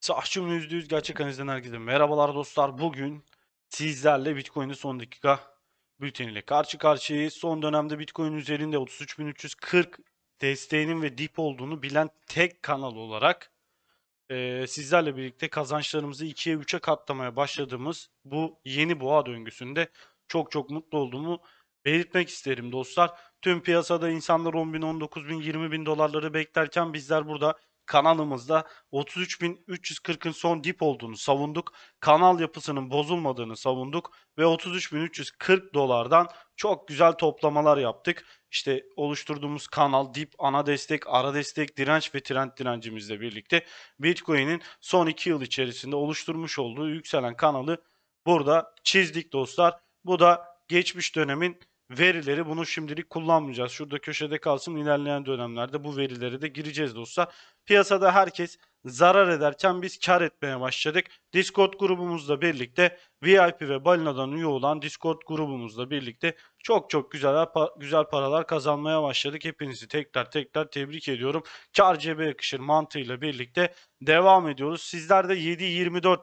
Sahçım %100 gerçek analizden herkese merhabalar dostlar. Bugün sizlerle Bitcoin'in son dakika bülteniyle karşı karşıyayız. Son dönemde Bitcoin üzerinde 33.340 desteğinin ve dip olduğunu bilen tek kanal olarak e, sizlerle birlikte kazançlarımızı 2'ye 3'e katlamaya başladığımız bu yeni boğa döngüsünde çok çok mutlu olduğumu belirtmek isterim dostlar. Tüm piyasada insanlar 10.000-19.000-20.000 dolarları beklerken bizler burada kanalımızda 33.340'ın son dip olduğunu savunduk. Kanal yapısının bozulmadığını savunduk ve 33.340 dolardan çok güzel toplamalar yaptık. İşte oluşturduğumuz kanal, dip, ana destek, ara destek, direnç ve trend direncimizle birlikte Bitcoin'in son 2 yıl içerisinde oluşturmuş olduğu yükselen kanalı burada çizdik dostlar. Bu da geçmiş dönemin verileri bunu şimdilik kullanmayacağız. Şurada köşede kalsın İlerleyen dönemlerde bu verileri de gireceğiz dostlar. Piyasada herkes zarar ederken biz kar etmeye başladık. Discord grubumuzla birlikte VIP ve Balina'dan üye olan Discord grubumuzla birlikte çok çok güzel güzel paralar kazanmaya başladık. Hepinizi tekrar tekrar tebrik ediyorum. Kar cebe yakışır mantığıyla birlikte devam ediyoruz. Sizler de 7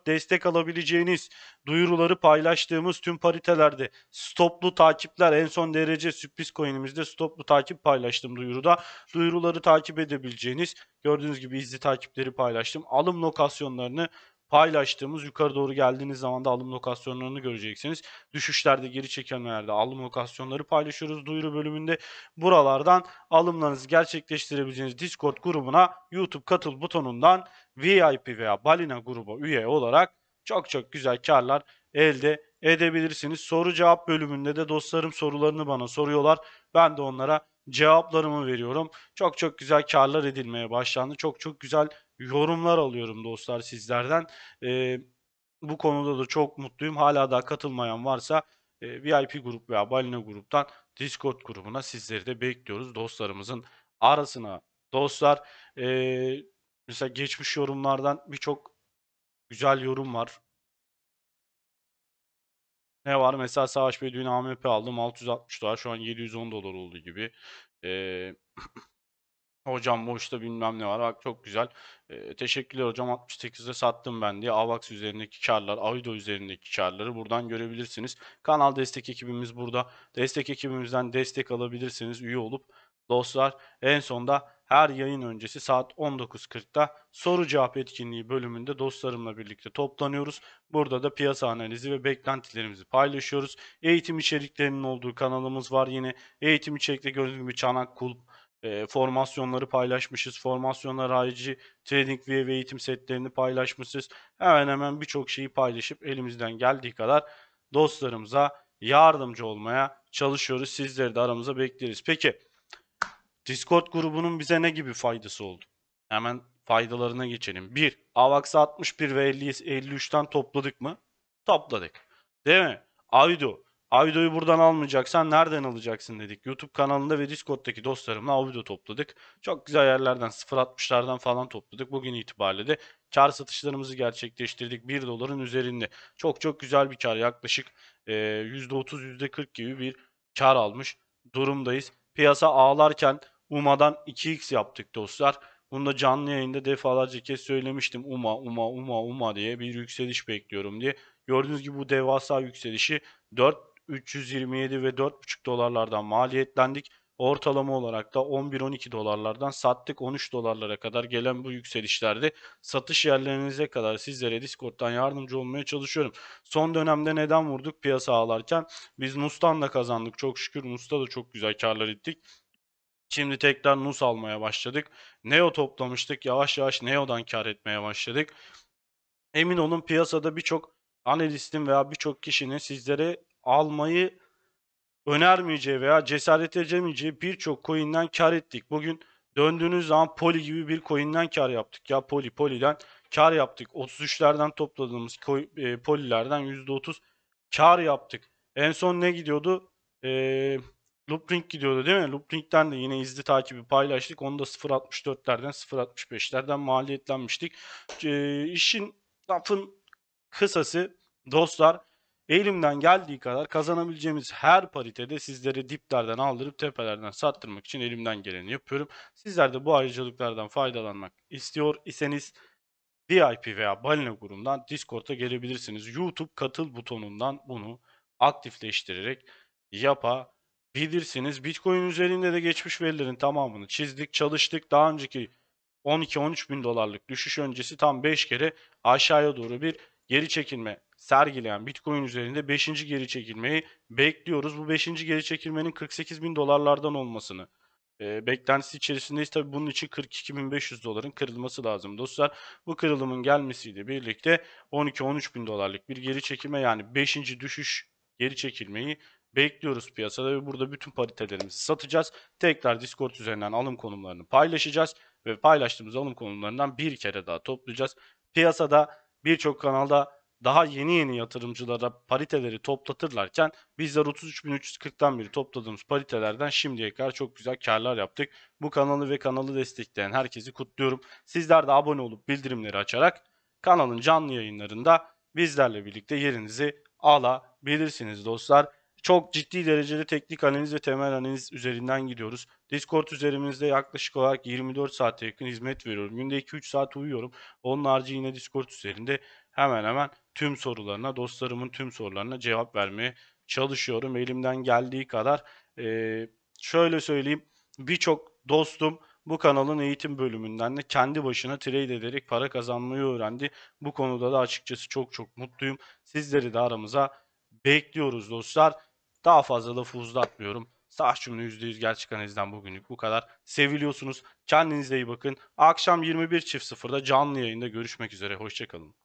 destek alabileceğiniz duyuruları paylaştığımız tüm paritelerde stoplu takipler en son derece sürpriz coin'imizde stoplu takip paylaştım duyuruda. Duyuruları takip edebileceğiniz Gördüğünüz gibi izli takipleri paylaştım. Alım lokasyonlarını paylaştığımız yukarı doğru geldiğiniz zaman da alım lokasyonlarını göreceksiniz. Düşüşlerde geri çekilmelerde alım lokasyonları paylaşıyoruz duyuru bölümünde. Buralardan alımlarınızı gerçekleştirebileceğiniz Discord grubuna YouTube katıl butonundan VIP veya Balina gruba üye olarak çok çok güzel karlar elde edebilirsiniz. Soru cevap bölümünde de dostlarım sorularını bana soruyorlar. Ben de onlara cevaplarımı veriyorum. Çok çok güzel karlar edilmeye başlandı. Çok çok güzel yorumlar alıyorum dostlar sizlerden. E, bu konuda da çok mutluyum. Hala daha katılmayan varsa e, VIP grup veya balina gruptan Discord grubuna sizleri de bekliyoruz. Dostlarımızın arasına dostlar. E, mesela geçmiş yorumlardan birçok güzel yorum var. Ne var? Mesela Savaş Bey dün AMP aldım 660 dolar. Şu an 710 dolar oldu gibi. Ee, hocam boşta bilmem ne var. Bak çok güzel. Ee, teşekkürler hocam 68'de sattım ben diye. AVAX üzerindeki karlar, Avido üzerindeki karları buradan görebilirsiniz. Kanal destek ekibimiz burada. Destek ekibimizden destek alabilirsiniz üye olup. Dostlar en sonda her yayın öncesi saat 19.40'da soru cevap etkinliği bölümünde dostlarımla birlikte toplanıyoruz. Burada da piyasa analizi ve beklentilerimizi paylaşıyoruz. Eğitim içeriklerinin olduğu kanalımız var yine. Eğitim içerikte gördüğünüz gibi çanak kulp e, formasyonları paylaşmışız. Formasyonlar harici trading ve eğitim setlerini paylaşmışız. Hemen hemen birçok şeyi paylaşıp elimizden geldiği kadar dostlarımıza yardımcı olmaya çalışıyoruz. Sizleri de aramıza bekleriz. Peki Discord grubunun bize ne gibi faydası oldu? Hemen faydalarına geçelim. 1. AVAX 61 ve 50, 53'ten topladık mı? Topladık. Değil mi? Avido, Avido'yu buradan almayacaksan nereden alacaksın dedik. YouTube kanalında ve Discord'daki dostlarımla Avido topladık. Çok güzel yerlerden 0.60'lardan falan topladık. Bugün itibariyle de kar satışlarımızı gerçekleştirdik. 1 doların üzerinde. Çok çok güzel bir kar. Yaklaşık %30 %40 gibi bir kar almış durumdayız. Piyasa ağlarken UMA'dan 2x yaptık dostlar. Bunu da canlı yayında defalarca kez söylemiştim. UMA, UMA, UMA, UMA diye bir yükseliş bekliyorum diye. Gördüğünüz gibi bu devasa yükselişi 4, 327 ve 4,5 dolarlardan maliyetlendik. Ortalama olarak da 11-12 dolarlardan sattık 13 dolarlara kadar gelen bu yükselişlerde satış yerlerinize kadar sizlere Discord'dan yardımcı olmaya çalışıyorum. Son dönemde neden vurduk piyasa ağlarken? Biz Nus'tan da kazandık çok şükür Nus'ta da çok güzel karlar ettik. Şimdi tekrar Nus almaya başladık. Neo toplamıştık. Yavaş yavaş Neo'dan kar etmeye başladık. Emin olun piyasada birçok analistim veya birçok kişinin sizlere almayı önermeyeceği veya cesaret edemeyeceği birçok coin'den kar ettik. Bugün döndüğünüz zaman Poli gibi bir coin'den kar yaptık. Ya Poli Poli'den kar yaptık. 33'lerden topladığımız e, Poli'lerden %30 kar yaptık. En son ne gidiyordu? Eee Loopring gidiyordu değil mi? Loopring'den de yine izli takibi paylaştık. Onu da 0.64'lerden 0.65'lerden maliyetlenmiştik. E, işin lafın kısası dostlar elimden geldiği kadar kazanabileceğimiz her paritede sizleri diplerden aldırıp tepelerden sattırmak için elimden geleni yapıyorum. Sizler de bu ayrıcalıklardan faydalanmak istiyor iseniz VIP veya Balina grubundan Discord'a gelebilirsiniz. YouTube katıl butonundan bunu aktifleştirerek yapabilirsiniz bilirsiniz. Bitcoin üzerinde de geçmiş verilerin tamamını çizdik, çalıştık. Daha önceki 12-13 bin dolarlık düşüş öncesi tam 5 kere aşağıya doğru bir geri çekilme sergileyen Bitcoin üzerinde 5. geri çekilmeyi bekliyoruz. Bu 5. geri çekilmenin 48 bin dolarlardan olmasını e, beklentisi içerisindeyiz. Tabi bunun için 42.500 doların kırılması lazım dostlar. Bu kırılımın gelmesiyle birlikte 12-13 bin dolarlık bir geri çekilme yani 5. düşüş geri çekilmeyi bekliyoruz piyasada ve burada bütün paritelerimizi satacağız. Tekrar Discord üzerinden alım konumlarını paylaşacağız ve paylaştığımız alım konumlarından bir kere daha toplayacağız. Piyasada birçok kanalda daha yeni yeni yatırımcılara pariteleri toplatırlarken bizler 33.340'dan beri topladığımız paritelerden şimdiye kadar çok güzel karlar yaptık. Bu kanalı ve kanalı destekleyen herkesi kutluyorum. Sizler de abone olup bildirimleri açarak kanalın canlı yayınlarında bizlerle birlikte yerinizi alabilirsiniz dostlar. Çok ciddi derecede teknik analiz ve temel analiz üzerinden gidiyoruz. Discord üzerimizde yaklaşık olarak 24 saate yakın hizmet veriyorum. Günde 2-3 saat uyuyorum. Onun harici yine Discord üzerinde hemen hemen tüm sorularına, dostlarımın tüm sorularına cevap vermeye çalışıyorum. Elimden geldiği kadar ee, şöyle söyleyeyim birçok dostum bu kanalın eğitim bölümünden de kendi başına trade ederek para kazanmayı öğrendi. Bu konuda da açıkçası çok çok mutluyum. Sizleri de aramıza bekliyoruz dostlar. Daha fazla lafı uzatmıyorum. Savaş cümle %100 gerçek analizden bugünlük bu kadar. Seviliyorsunuz. Kendinize iyi bakın. Akşam 21.00'da canlı yayında görüşmek üzere. Hoşçakalın.